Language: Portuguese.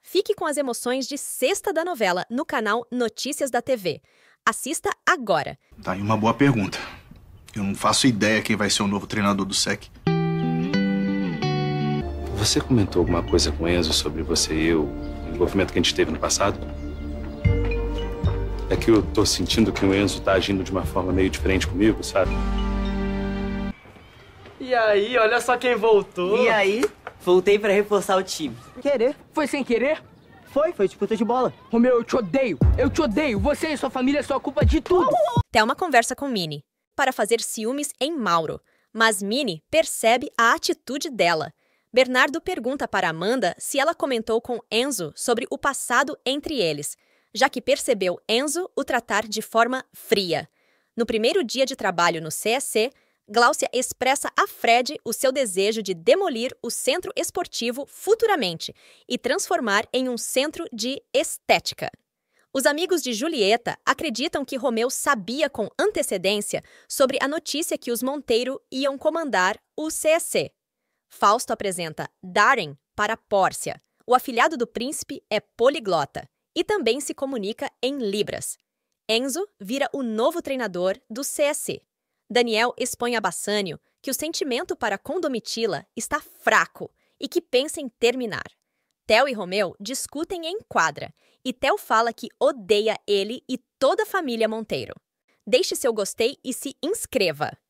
fique com as emoções de sexta da novela no canal Notícias da TV. Assista agora. Tá aí uma boa pergunta. Eu não faço ideia quem vai ser o novo treinador do SEC. Você comentou alguma coisa com o Enzo sobre você e eu, o envolvimento que a gente teve no passado? É que eu tô sentindo que o Enzo tá agindo de uma forma meio diferente comigo, sabe? E aí, olha só quem voltou. E aí? Voltei para reforçar o time. Querer? Foi sem querer? Foi, foi disputa de bola. Romeu, eu te odeio. Eu te odeio. Você e sua família são a culpa de tudo. uma conversa com Minnie para fazer ciúmes em Mauro, mas Minnie percebe a atitude dela. Bernardo pergunta para Amanda se ela comentou com Enzo sobre o passado entre eles, já que percebeu Enzo o tratar de forma fria. No primeiro dia de trabalho no CSC, Gláucia expressa a Fred o seu desejo de demolir o centro esportivo futuramente e transformar em um centro de estética. Os amigos de Julieta acreditam que Romeu sabia com antecedência sobre a notícia que os Monteiro iam comandar o CSC. Fausto apresenta Darren para Pórcia. O afilhado do príncipe é poliglota e também se comunica em Libras. Enzo vira o novo treinador do CSC. Daniel expõe a Bassânio que o sentimento para Domitila está fraco e que pensa em terminar. Theo e Romeu discutem em quadra e Theo fala que odeia ele e toda a família Monteiro. Deixe seu gostei e se inscreva!